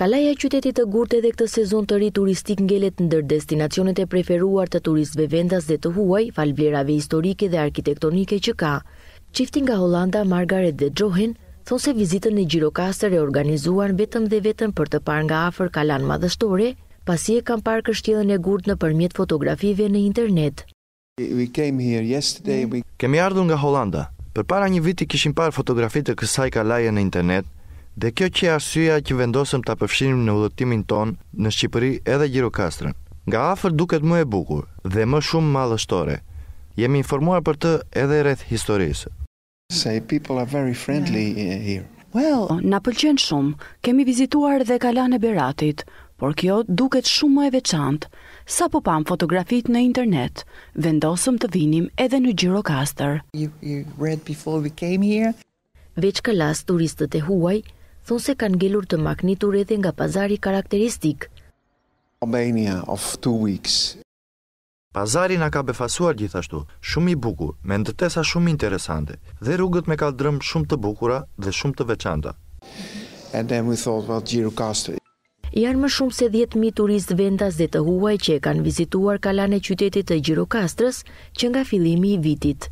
Kalaja e qytetit të gurte dhe këtë sezon të ri turistik ngelet ndër destinacionet e preferuar të turistve vendas dhe të huaj, falblerave historike dhe arkitektonike që ka. Qiftin nga Holanda, Margaret dhe Johan, thonë se vizitën e Gjirokastër e organizuan vetëm dhe vetëm për të par nga afer kalan madhështore, pasi e kam par kështjelën e gurt në përmjet fotografive në internet. Mm. Kemi ardhën nga Holanda. Për para një viti kishim par fotografi të kësaj kalaje në internet, Dhe kjo që arsyeja që vendosëm ta përfshinim në udhëtimin ton në Shqipëri edhe Gjirokastrën. Nga afër duket më e bukur dhe më shumë mallështore. Jemi informuar për të edhe rreth historisë. Say people are very friendly here. Well, na pëlqen shumë. Kemi vizituar dhe kalan e Beratit, por kjo duket shumë më e veçantë. Sa po pam fotografit në internet, vendosëm të vinim edhe në Gjirokastër. You, read before we came here? Veç këllas turistët e huaj, thonë se kanë gjelur të magnitur edhe nga pazari karakteristik. Albania of two weeks. Pazari na ka befasuar gjithashtu, shumë i bukur, me ndërtesa shumë interesante, dhe rrugët me ka drëmë shumë të bukura dhe shumë të veçanta. And then we thought about Janë më shumë se 10.000 turist vendas dhe të huaj që e kanë vizituar kalane qytetit të Gjirokastrës që nga fillimi i vitit.